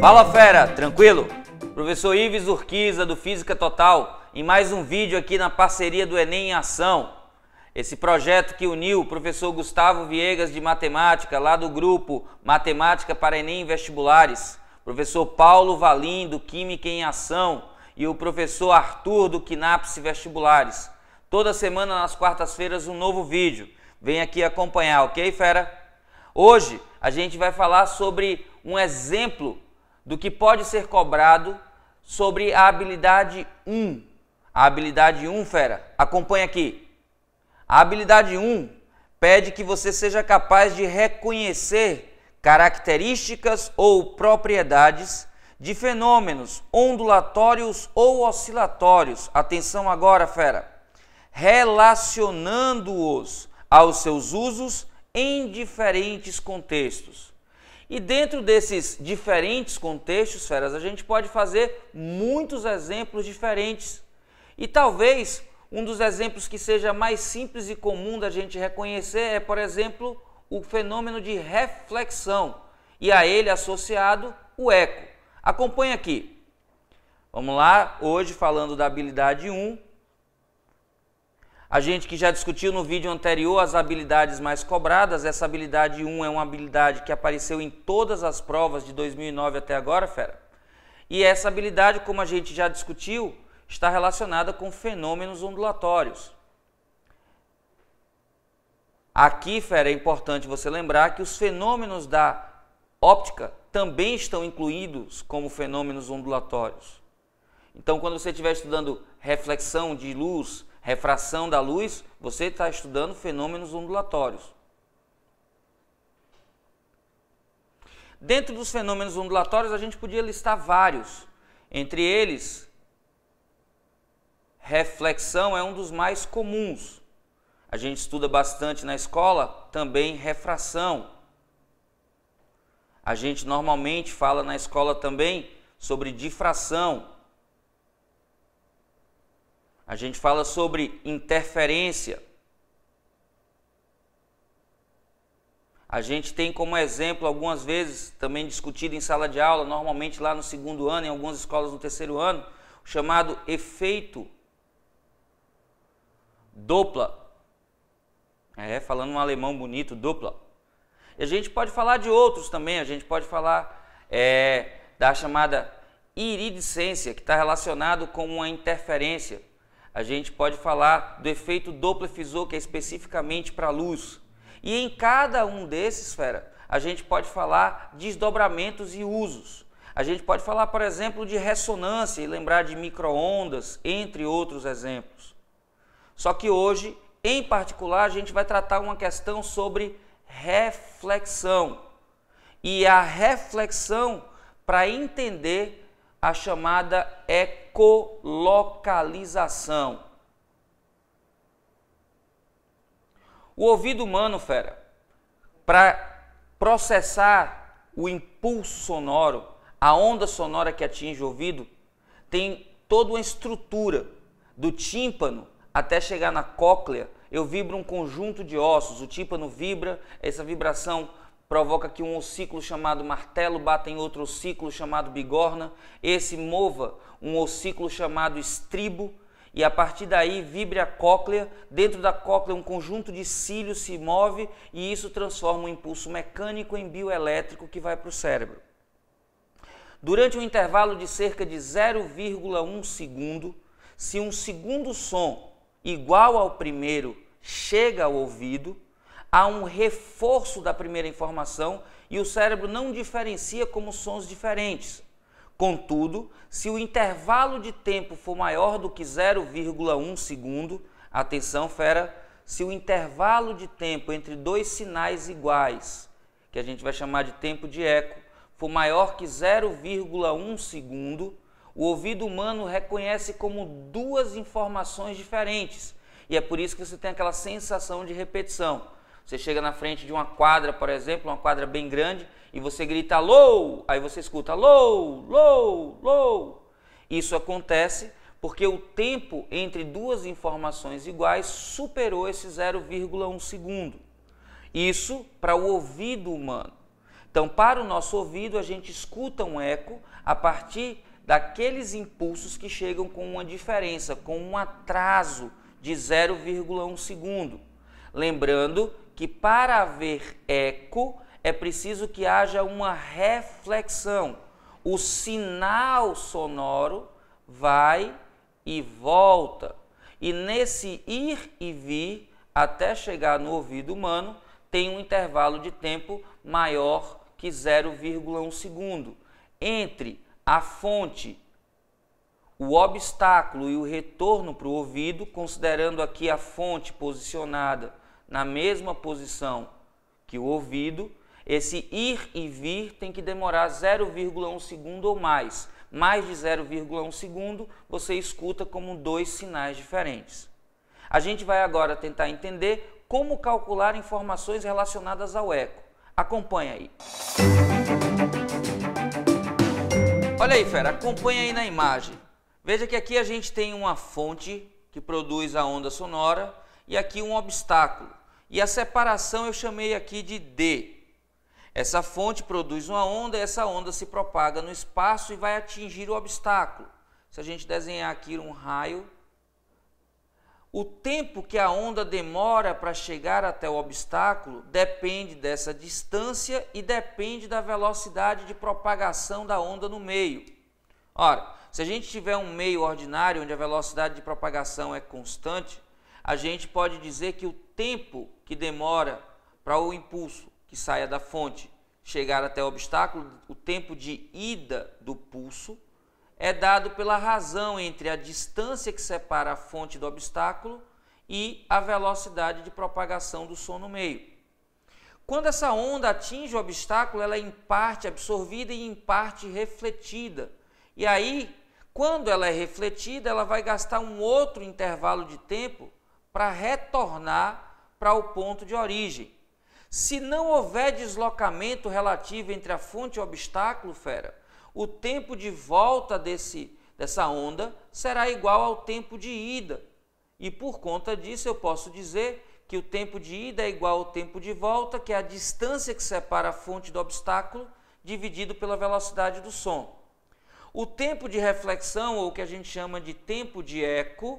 Fala fera, tranquilo? Professor Ives Urquiza do Física Total em mais um vídeo aqui na parceria do Enem em Ação. Esse projeto que uniu o professor Gustavo Viegas de Matemática, lá do grupo Matemática para Enem Vestibulares, professor Paulo Valim do Química em Ação e o professor Arthur do Quinaps Vestibulares. Toda semana nas quartas-feiras um novo vídeo. Vem aqui acompanhar, ok, fera? Hoje a gente vai falar sobre um exemplo do que pode ser cobrado sobre a habilidade 1. A habilidade 1, fera, acompanha aqui. A habilidade 1 pede que você seja capaz de reconhecer características ou propriedades de fenômenos ondulatórios ou oscilatórios. Atenção agora, fera. Relacionando-os aos seus usos em diferentes contextos. E dentro desses diferentes contextos, feras, a gente pode fazer muitos exemplos diferentes. E talvez um dos exemplos que seja mais simples e comum da gente reconhecer é, por exemplo, o fenômeno de reflexão e a ele associado o eco. Acompanhe aqui. Vamos lá, hoje falando da habilidade 1, a gente que já discutiu no vídeo anterior as habilidades mais cobradas, essa habilidade 1 é uma habilidade que apareceu em todas as provas de 2009 até agora, fera. E essa habilidade, como a gente já discutiu, está relacionada com fenômenos ondulatórios. Aqui, fera, é importante você lembrar que os fenômenos da óptica também estão incluídos como fenômenos ondulatórios. Então, quando você estiver estudando reflexão de luz, refração da luz, você está estudando fenômenos ondulatórios. Dentro dos fenômenos ondulatórios, a gente podia listar vários. Entre eles, reflexão é um dos mais comuns. A gente estuda bastante na escola também refração. A gente normalmente fala na escola também sobre difração. A gente fala sobre interferência. A gente tem como exemplo, algumas vezes, também discutido em sala de aula, normalmente lá no segundo ano, em algumas escolas no terceiro ano, o chamado efeito Doppler. É, falando um alemão bonito, Doppler. E a gente pode falar de outros também, a gente pode falar é, da chamada iridescência, que está relacionado com uma interferência. A gente pode falar do efeito Doppler-Fizeau, que é especificamente para a luz. E em cada um desses, fera, a gente pode falar desdobramentos e usos. A gente pode falar, por exemplo, de ressonância e lembrar de microondas, entre outros exemplos. Só que hoje, em particular, a gente vai tratar uma questão sobre reflexão. E a reflexão para entender a chamada ecolocalização. O ouvido humano, fera, para processar o impulso sonoro, a onda sonora que atinge o ouvido, tem toda uma estrutura do tímpano até chegar na cóclea. Eu vibro um conjunto de ossos, o tímpano vibra, essa vibração provoca que um ossículo chamado martelo bata em outro ossículo chamado bigorna, esse mova um ossículo chamado estribo, e a partir daí vibre a cóclea, dentro da cóclea um conjunto de cílios se move e isso transforma um impulso mecânico em bioelétrico que vai para o cérebro. Durante um intervalo de cerca de 0,1 segundo, se um segundo som igual ao primeiro chega ao ouvido, há um reforço da primeira informação e o cérebro não diferencia como sons diferentes. Contudo, se o intervalo de tempo for maior do que 0,1 segundo, atenção fera, se o intervalo de tempo entre dois sinais iguais, que a gente vai chamar de tempo de eco, for maior que 0,1 segundo, o ouvido humano reconhece como duas informações diferentes. E é por isso que você tem aquela sensação de repetição. Você chega na frente de uma quadra, por exemplo, uma quadra bem grande, e você grita alô, aí você escuta alô, alô, alô. Isso acontece porque o tempo entre duas informações iguais superou esse 0,1 segundo. Isso para o ouvido humano. Então, para o nosso ouvido, a gente escuta um eco a partir daqueles impulsos que chegam com uma diferença, com um atraso de 0,1 segundo. Lembrando que para haver eco é preciso que haja uma reflexão. O sinal sonoro vai e volta. E nesse ir e vir, até chegar no ouvido humano, tem um intervalo de tempo maior que 0,1 segundo entre a fonte, o obstáculo e o retorno para o ouvido, considerando aqui a fonte posicionada na mesma posição que o ouvido, esse ir e vir tem que demorar 0,1 segundo ou mais. Mais de 0,1 segundo, você escuta como dois sinais diferentes. A gente vai agora tentar entender como calcular informações relacionadas ao eco. Acompanha aí. Olha aí, fera, acompanha aí na imagem. Veja que aqui a gente tem uma fonte que produz a onda sonora e aqui um obstáculo e a separação eu chamei aqui de D. Essa fonte produz uma onda e essa onda se propaga no espaço e vai atingir o obstáculo. Se a gente desenhar aqui um raio, o tempo que a onda demora para chegar até o obstáculo depende dessa distância e depende da velocidade de propagação da onda no meio. Ora, se a gente tiver um meio ordinário onde a velocidade de propagação é constante, a gente pode dizer que o tempo que demora para o impulso que saia da fonte chegar até o obstáculo, o tempo de ida do pulso, é dado pela razão entre a distância que separa a fonte do obstáculo e a velocidade de propagação do som no meio. Quando essa onda atinge o obstáculo, ela é em parte absorvida e em parte refletida. E aí, quando ela é refletida, ela vai gastar um outro intervalo de tempo para retornar para o ponto de origem. Se não houver deslocamento relativo entre a fonte e o obstáculo, fera, o tempo de volta desse, dessa onda será igual ao tempo de ida. E por conta disso, eu posso dizer que o tempo de ida é igual ao tempo de volta, que é a distância que separa a fonte do obstáculo, dividido pela velocidade do som. O tempo de reflexão, ou o que a gente chama de tempo de eco,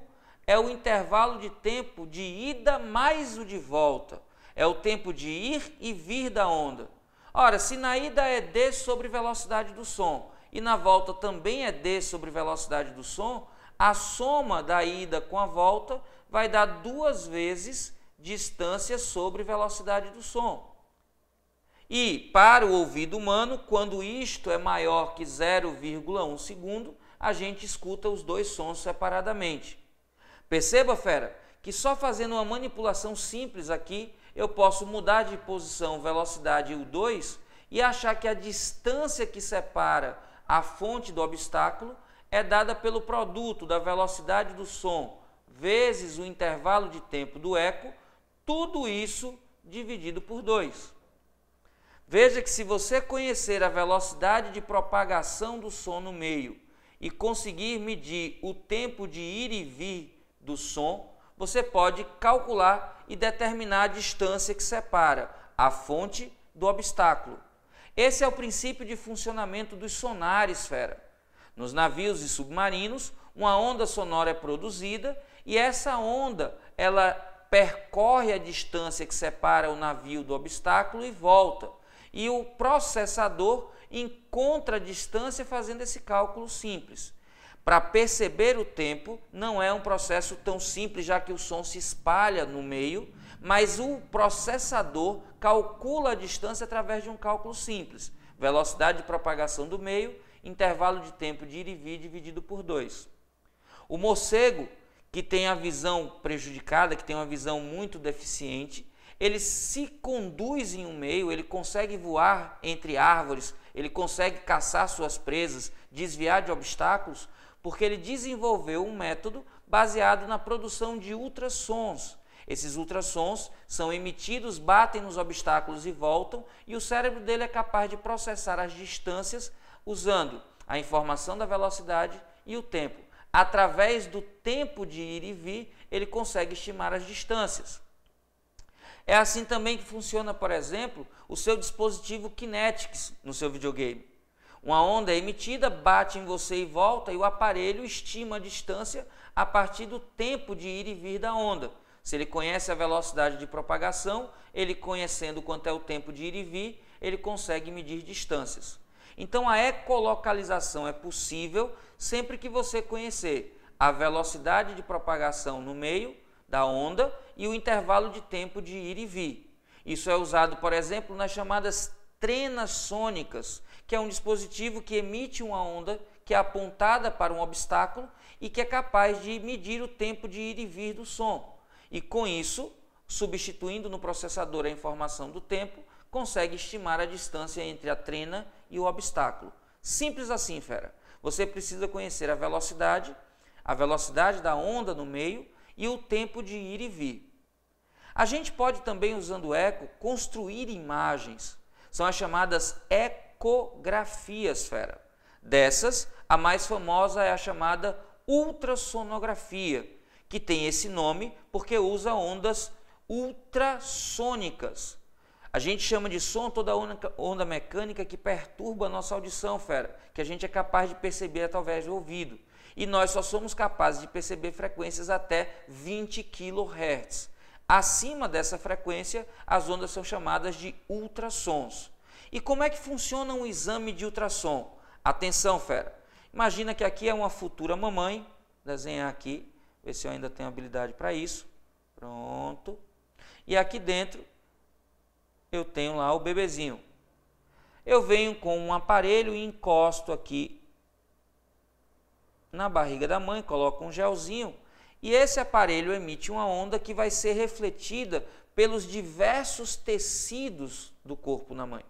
é o intervalo de tempo de ida mais o de volta. É o tempo de ir e vir da onda. Ora, se na ida é d sobre velocidade do som e na volta também é d sobre velocidade do som, a soma da ida com a volta vai dar duas vezes distância sobre velocidade do som. E para o ouvido humano, quando isto é maior que 0,1 segundo, a gente escuta os dois sons separadamente. Perceba, fera, que só fazendo uma manipulação simples aqui, eu posso mudar de posição, velocidade U2 e achar que a distância que separa a fonte do obstáculo é dada pelo produto da velocidade do som vezes o intervalo de tempo do eco, tudo isso dividido por 2. Veja que se você conhecer a velocidade de propagação do som no meio e conseguir medir o tempo de ir e vir do som, você pode calcular e determinar a distância que separa a fonte do obstáculo. Esse é o princípio de funcionamento dos sonares, fera. Nos navios e submarinos, uma onda sonora é produzida e essa onda ela percorre a distância que separa o navio do obstáculo e volta. E o processador encontra a distância fazendo esse cálculo simples. Para perceber o tempo, não é um processo tão simples, já que o som se espalha no meio, mas o processador calcula a distância através de um cálculo simples. Velocidade de propagação do meio, intervalo de tempo de ir e vir dividido por 2. O morcego, que tem a visão prejudicada, que tem uma visão muito deficiente, ele se conduz em um meio, ele consegue voar entre árvores, ele consegue caçar suas presas, desviar de obstáculos, porque ele desenvolveu um método baseado na produção de ultrassons. Esses ultrassons são emitidos, batem nos obstáculos e voltam, e o cérebro dele é capaz de processar as distâncias usando a informação da velocidade e o tempo. Através do tempo de ir e vir, ele consegue estimar as distâncias. É assim também que funciona, por exemplo, o seu dispositivo Kinetics no seu videogame. Uma onda é emitida, bate em você e volta, e o aparelho estima a distância a partir do tempo de ir e vir da onda. Se ele conhece a velocidade de propagação, ele conhecendo quanto é o tempo de ir e vir, ele consegue medir distâncias. Então a ecolocalização é possível sempre que você conhecer a velocidade de propagação no meio da onda e o intervalo de tempo de ir e vir. Isso é usado, por exemplo, nas chamadas trenas sônicas, que é um dispositivo que emite uma onda que é apontada para um obstáculo e que é capaz de medir o tempo de ir e vir do som. E com isso, substituindo no processador a informação do tempo, consegue estimar a distância entre a trena e o obstáculo. Simples assim, fera. Você precisa conhecer a velocidade, a velocidade da onda no meio e o tempo de ir e vir. A gente pode também, usando o eco, construir imagens são as chamadas ecografias, fera. Dessas, a mais famosa é a chamada ultrassonografia, que tem esse nome porque usa ondas ultrassônicas. A gente chama de som toda onda, mecânica que perturba a nossa audição, fera, que a gente é capaz de perceber através do ouvido. E nós só somos capazes de perceber frequências até 20 kHz. Acima dessa frequência, as ondas são chamadas de ultrassons. E como é que funciona um exame de ultrassom? Atenção, fera. Imagina que aqui é uma futura mamãe, desenhar aqui, ver se eu ainda tenho habilidade para isso. Pronto. E aqui dentro eu tenho lá o bebezinho. Eu venho com um aparelho e encosto aqui na barriga da mãe, coloco um gelzinho e esse aparelho emite uma onda que vai ser refletida pelos diversos tecidos do corpo na mãe.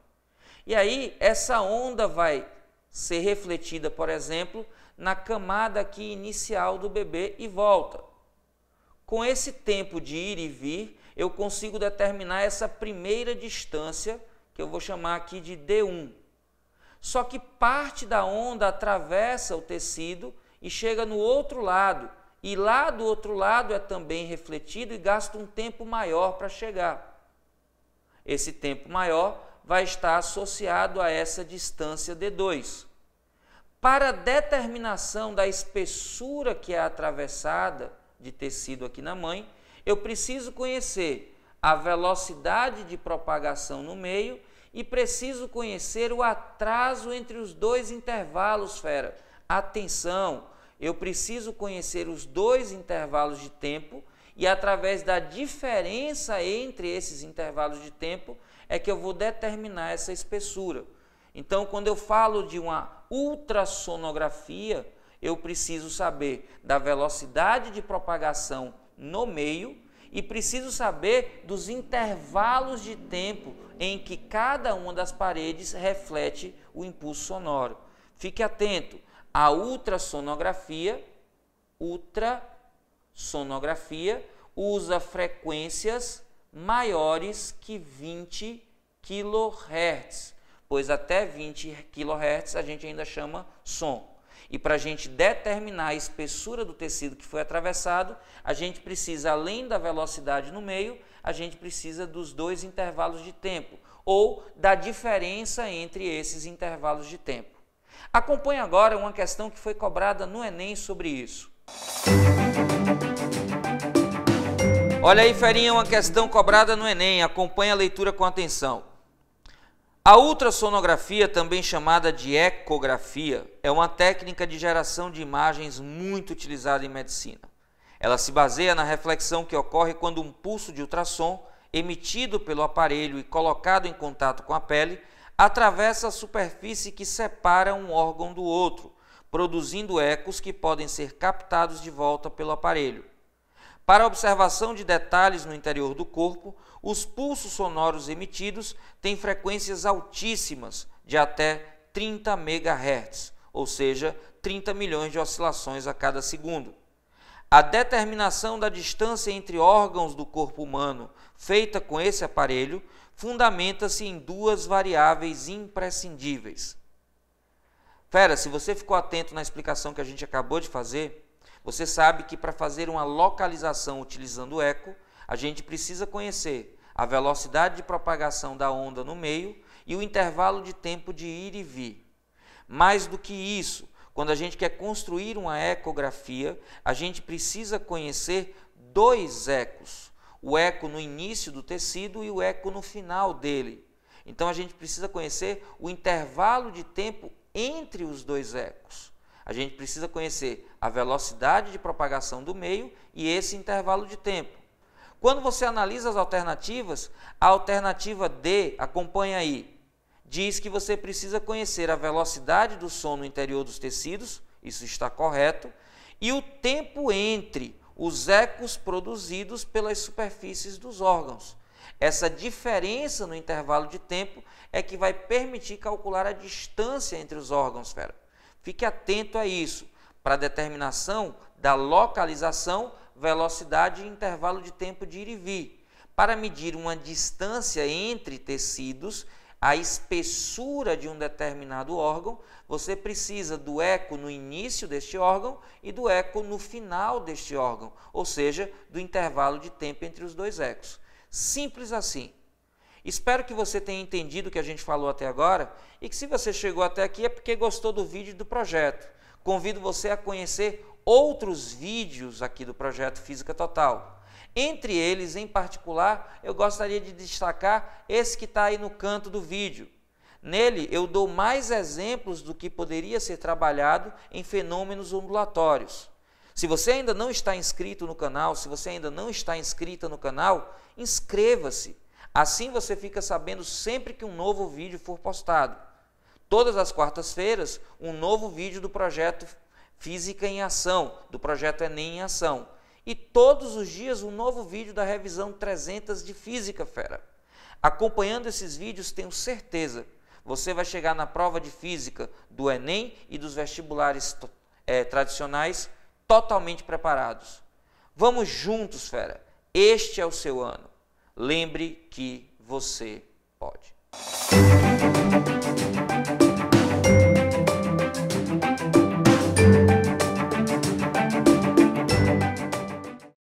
E aí, essa onda vai ser refletida, por exemplo, na camada aqui inicial do bebê e volta. Com esse tempo de ir e vir, eu consigo determinar essa primeira distância, que eu vou chamar aqui de D1. Só que parte da onda atravessa o tecido e chega no outro lado, e lá do outro lado é também refletido e gasta um tempo maior para chegar. Esse tempo maior vai estar associado a essa distância D2. Para determinação da espessura que é atravessada de tecido aqui na mãe, eu preciso conhecer a velocidade de propagação no meio e preciso conhecer o atraso entre os dois intervalos, fera. Atenção, eu preciso conhecer os dois intervalos de tempo e através da diferença entre esses intervalos de tempo é que eu vou determinar essa espessura. Então, quando eu falo de uma ultrassonografia, eu preciso saber da velocidade de propagação no meio e preciso saber dos intervalos de tempo em que cada uma das paredes reflete o impulso sonoro. Fique atento, a ultrassonografia, ultrassonografia usa frequências maiores que 20 kHz, pois até 20 kHz a gente ainda chama som. E para a gente determinar a espessura do tecido que foi atravessado, a gente precisa, além da velocidade no meio, a gente precisa dos dois intervalos de tempo, ou da diferença entre esses intervalos de tempo. Acompanhe agora uma questão que foi cobrada no Enem sobre isso. Olha aí, Ferinha, uma questão cobrada no Enem. Acompanhe a leitura com atenção. A ultrassonografia, também chamada de ecografia, é uma técnica de geração de imagens muito utilizada em medicina. Ela se baseia na reflexão que ocorre quando um pulso de ultrassom, emitido pelo aparelho e colocado em contato com a pele, atravessa a superfície que separa um órgão do outro, produzindo ecos que podem ser captados de volta pelo aparelho. Para observação de detalhes no interior do corpo, os pulsos sonoros emitidos têm frequências altíssimas, de até 30 MHz, ou seja, 30 milhões de oscilações a cada segundo. A determinação da distância entre órgãos do corpo humano feita com esse aparelho fundamenta-se em duas variáveis imprescindíveis. Fera, se você ficou atento na explicação que a gente acabou de fazer, você sabe que para fazer uma localização utilizando o eco, a gente precisa conhecer a velocidade de propagação da onda no meio e o intervalo de tempo de ir e vir. Mais do que isso, quando a gente quer construir uma ecografia, a gente precisa conhecer dois ecos: o eco no início do tecido e o eco no final dele. Então a gente precisa conhecer o intervalo de tempo entre os dois ecos. A gente precisa conhecer a velocidade de propagação do meio e esse intervalo de tempo. Quando você analisa as alternativas, a alternativa D, acompanha aí, diz que você precisa conhecer a velocidade do som no interior dos tecidos, isso está correto, e o tempo entre os ecos produzidos pelas superfícies dos órgãos. Essa diferença no intervalo de tempo é que vai permitir calcular a distância entre os órgãos, fera. Fique atento a isso, para a determinação da localização, velocidade e intervalo de tempo de ir e vir. Para medir uma distância entre tecidos, a espessura de um determinado órgão, você precisa do eco no início deste órgão e do eco no final deste órgão, ou seja, do intervalo de tempo entre os dois ecos. Simples assim. Espero que você tenha entendido o que a gente falou até agora e que se você chegou até aqui é porque gostou do vídeo do projeto. Convido você a conhecer outros vídeos aqui do projeto Física Total. Entre eles, em particular, eu gostaria de destacar esse que está aí no canto do vídeo. Nele, eu dou mais exemplos do que poderia ser trabalhado em fenômenos ondulatórios. Se você ainda não está inscrito no canal, se você ainda não está inscrita no canal, inscreva-se. Assim você fica sabendo sempre que um novo vídeo for postado. Todas as quartas-feiras, um novo vídeo do projeto Física em Ação, do projeto Enem em Ação e todos os dias um novo vídeo da revisão 300 de Física Fera. Acompanhando esses vídeos, tenho certeza, você vai chegar na prova de Física do Enem e dos vestibulares é, tradicionais totalmente preparados. Vamos juntos, fera! Este é o seu ano. Lembre que você pode.